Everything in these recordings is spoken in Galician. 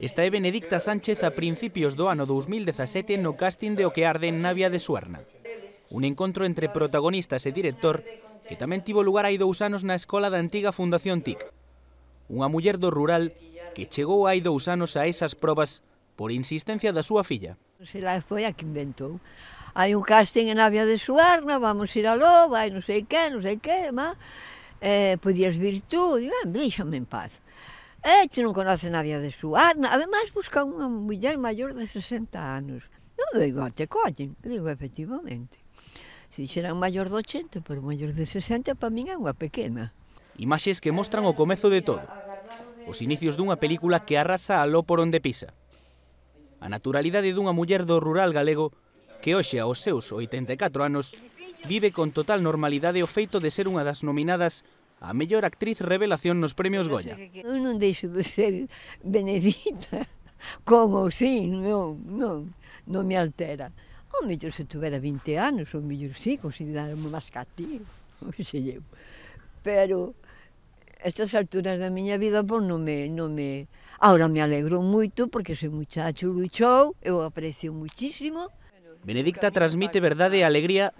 Esta é Benedicta Sánchez a principios do ano 2017 no casting de O que arde en Navia de Suerna. Un encontro entre protagonistas e director que tamén tivo lugar hai dous anos na escola da antiga Fundación TIC. Unha muller do rural que chegou hai dous anos a esas probas por insistencia da súa filla. la foi a que inventou. Hai un casting en Navia de Suarna, vamos ir aló, vai non sei que, non sei que, má. Eh, podías vir tú, e, ben, deixame en paz. E tu non conoce nadie de Suarna. Ademais, busca unha muller maior de 60 anos. Non do igual, te collen. Digo, efectivamente. Se dixeran maior de 80, pero maior de 60, para min é unha pequena. Imaxes que mostran o comezo de todo. Os inicios dunha película que arrasa aló por onde pisa. A naturalidade dunha muller do rural galego que hoxe aos seus 84 anos vive con total normalidade o feito de ser unha das nominadas a mellor actriz revelación nos premios Goya. Eu non deixo de ser Benedita, como si, non, non, non me altera. O mellor se tuvera 20 anos, o mellor sí, considerarme máis castigo, non sei eu. Pero estas alturas da miña vida, pois non me, non me... Ahora me alegro moito porque ese muchacho luchou, eu aprecio muchísimo. Benedicta transmite verdade e alegría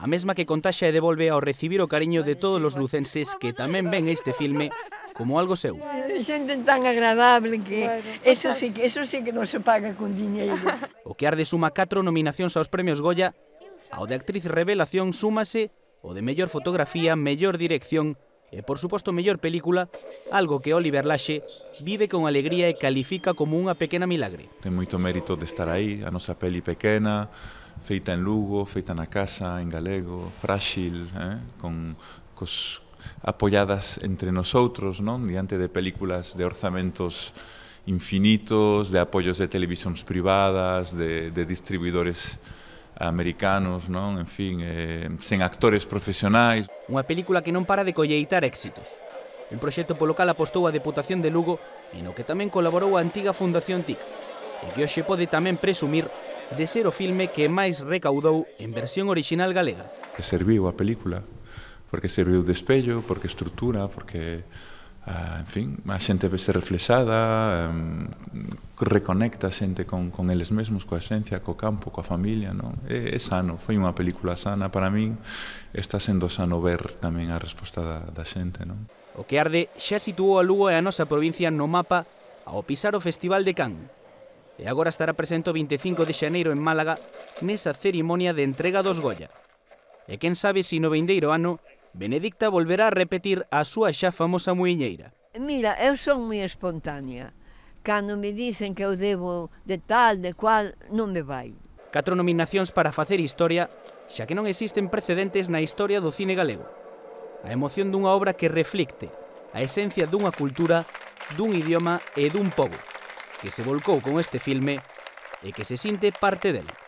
a mesma que contaxa e devolve ao recibir o cariño de todos os lucenses que tamén ven este filme como algo seu. Xente tan agradable que eso sí que eso sí que non se paga con diñeiro. O que arde suma 4 nominacións aos premios Goya, ao de actriz revelación súmase o de mellor fotografía, mellor dirección e, por suposto, mellor película, algo que Oliver Laxe vive con alegría e califica como unha pequena milagre. Ten moito mérito de estar aí, a nosa peli pequena, feita en Lugo, feita na casa, en galego, fráxil, eh? con cos apoiadas entre nosotros, non? diante de películas de orzamentos infinitos, de apoios de televisións privadas, de, de distribuidores privados americanos, non? En fin, eh, sen actores profesionais. Unha película que non para de colleitar éxitos. Un proxecto polo cal apostou a Deputación de Lugo e no que tamén colaborou a antiga Fundación TIC, e que hoxe pode tamén presumir de ser o filme que máis recaudou en versión orixinal galega. Que serviu a película, porque serviu de espello, porque estrutura, porque Ah, en fin, a xente ser reflexada, reconecta a xente con, con eles mesmos, coa esencia, co campo, coa familia, non? É, é sano, foi unha película sana para min, está sendo sano ver tamén a resposta da, da xente, non? O que arde xa situou a Lugo e a nosa provincia no mapa ao pisar o Festival de Cannes, e agora estará presente o 25 de xaneiro en Málaga nesa cerimonia de entrega dos Goya. E quen sabe se si no vindeiro ano Benedicta volverá a repetir a súa xa famosa muiñeira. Mira, eu son moi espontánea. Cando me dicen que eu debo de tal, de cual, non me vai. Catro nominacións para facer historia, xa que non existen precedentes na historia do cine galego. A emoción dunha obra que reflicte a esencia dunha cultura, dun idioma e dun pobo, que se volcou con este filme e que se sinte parte dele.